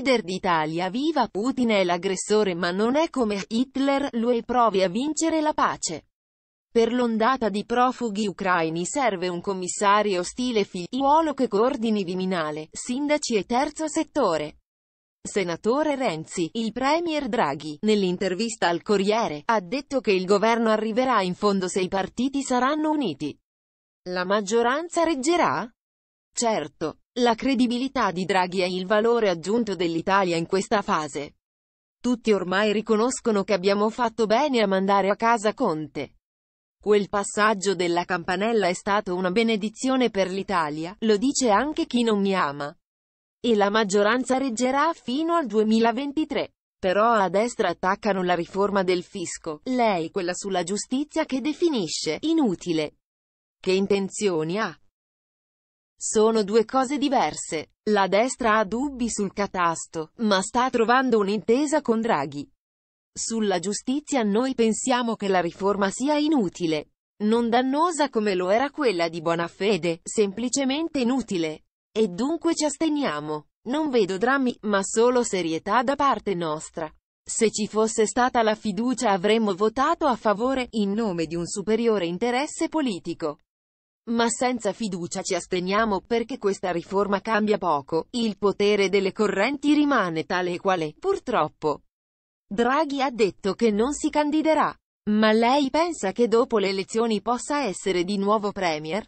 leader d'Italia viva, Putin è l'aggressore ma non è come Hitler, lui provi a vincere la pace. Per l'ondata di profughi ucraini serve un commissario stile figliuolo che coordini Viminale, sindaci e terzo settore. Senatore Renzi, il Premier Draghi, nell'intervista al Corriere, ha detto che il governo arriverà in fondo se i partiti saranno uniti. La maggioranza reggerà? Certo, la credibilità di Draghi è il valore aggiunto dell'Italia in questa fase. Tutti ormai riconoscono che abbiamo fatto bene a mandare a casa Conte. Quel passaggio della campanella è stato una benedizione per l'Italia, lo dice anche chi non mi ama. E la maggioranza reggerà fino al 2023. Però a destra attaccano la riforma del fisco, lei quella sulla giustizia che definisce inutile. Che intenzioni ha? Sono due cose diverse. La destra ha dubbi sul catasto, ma sta trovando un'intesa con Draghi. Sulla giustizia noi pensiamo che la riforma sia inutile. Non dannosa come lo era quella di buona fede, semplicemente inutile. E dunque ci asteniamo. Non vedo drammi, ma solo serietà da parte nostra. Se ci fosse stata la fiducia avremmo votato a favore, in nome di un superiore interesse politico. Ma senza fiducia ci asteniamo perché questa riforma cambia poco, il potere delle correnti rimane tale e quale, purtroppo. Draghi ha detto che non si candiderà. Ma lei pensa che dopo le elezioni possa essere di nuovo Premier?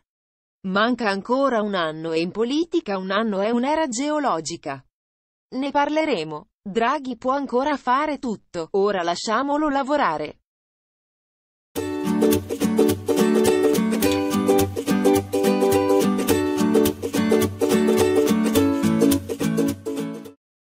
Manca ancora un anno e in politica un anno è un'era geologica. Ne parleremo. Draghi può ancora fare tutto, ora lasciamolo lavorare.